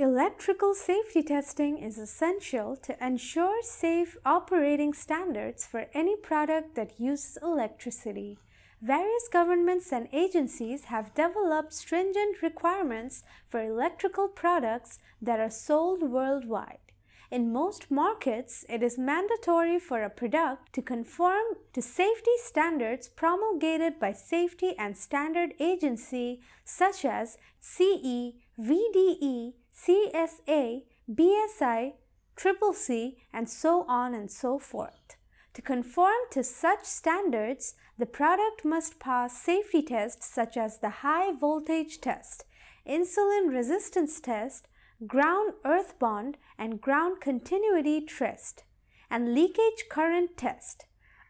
Electrical safety testing is essential to ensure safe operating standards for any product that uses electricity. Various governments and agencies have developed stringent requirements for electrical products that are sold worldwide. In most markets, it is mandatory for a product to conform to safety standards promulgated by safety and standard agency such as CE, VDE, CSA, BSI, Triple C, and so on and so forth. To conform to such standards, the product must pass safety tests such as the high voltage test, insulin resistance test, ground earth bond and ground continuity test, and leakage current test,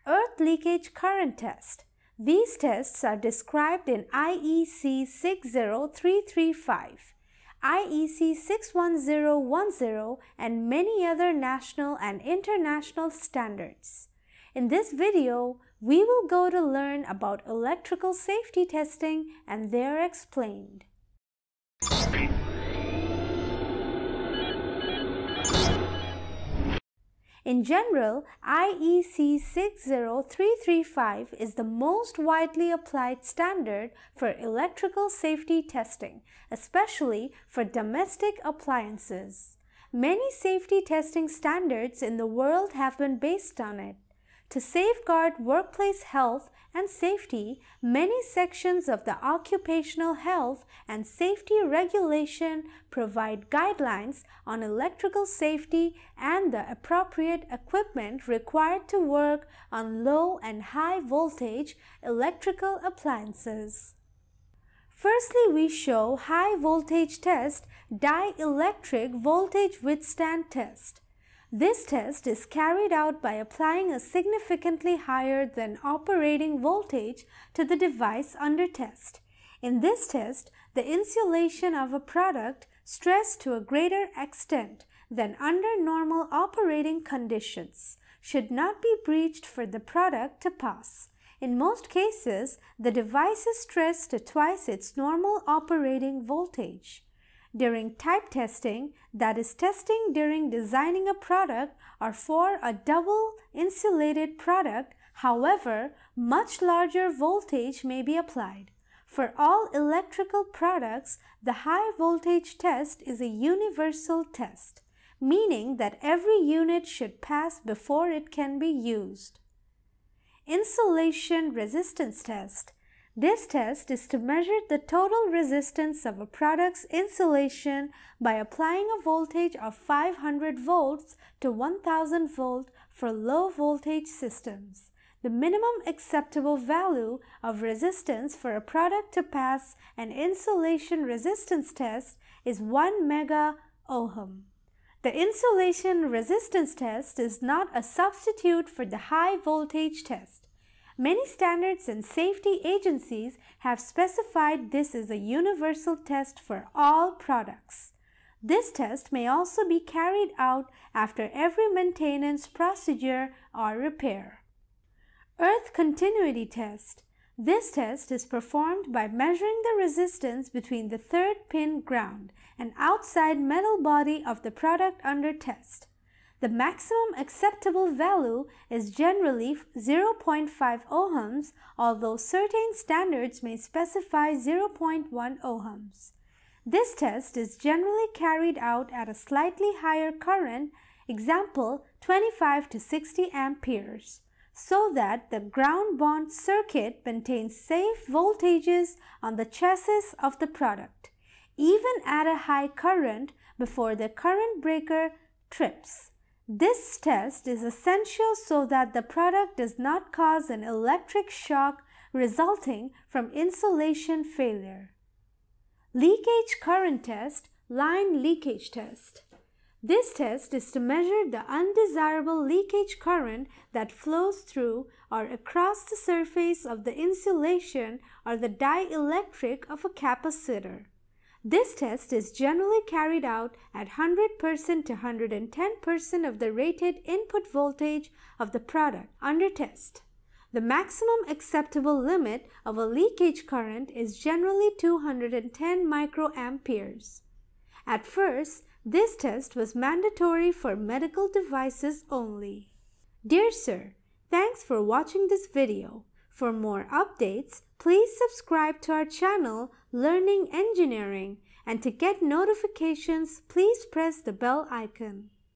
earth leakage current test. These tests are described in IEC 60335, IEC 61010 and many other national and international standards. In this video, we will go to learn about electrical safety testing and they're explained. In general, IEC 60335 is the most widely applied standard for electrical safety testing, especially for domestic appliances. Many safety testing standards in the world have been based on it. To safeguard workplace health and safety, many sections of the Occupational Health and Safety Regulation provide guidelines on electrical safety and the appropriate equipment required to work on low and high voltage electrical appliances. Firstly, we show high voltage test dielectric voltage withstand test. This test is carried out by applying a significantly higher than operating voltage to the device under test. In this test, the insulation of a product stressed to a greater extent than under normal operating conditions should not be breached for the product to pass. In most cases, the device is stressed to twice its normal operating voltage during type testing, that is testing during designing a product or for a double insulated product, however, much larger voltage may be applied. For all electrical products, the high voltage test is a universal test, meaning that every unit should pass before it can be used. Insulation resistance test this test is to measure the total resistance of a product's insulation by applying a voltage of 500 volts to 1000 volt for low voltage systems. The minimum acceptable value of resistance for a product to pass an insulation resistance test is 1 mega ohm. The insulation resistance test is not a substitute for the high voltage test. Many standards and safety agencies have specified this as a universal test for all products. This test may also be carried out after every maintenance procedure or repair. Earth Continuity Test This test is performed by measuring the resistance between the third pin ground and outside metal body of the product under test. The maximum acceptable value is generally 0.5 ohms, although certain standards may specify 0.1 ohms. This test is generally carried out at a slightly higher current, example 25 to 60 amperes, so that the ground bond circuit maintains safe voltages on the chassis of the product, even at a high current before the current breaker trips. This test is essential so that the product does not cause an electric shock resulting from insulation failure. Leakage current test, line leakage test. This test is to measure the undesirable leakage current that flows through or across the surface of the insulation or the dielectric of a capacitor. This test is generally carried out at 100% to 110% of the rated input voltage of the product under test. The maximum acceptable limit of a leakage current is generally 210 microamperes. At first, this test was mandatory for medical devices only. Dear sir, thanks for watching this video. For more updates, please subscribe to our channel Learning Engineering. And to get notifications, please press the bell icon.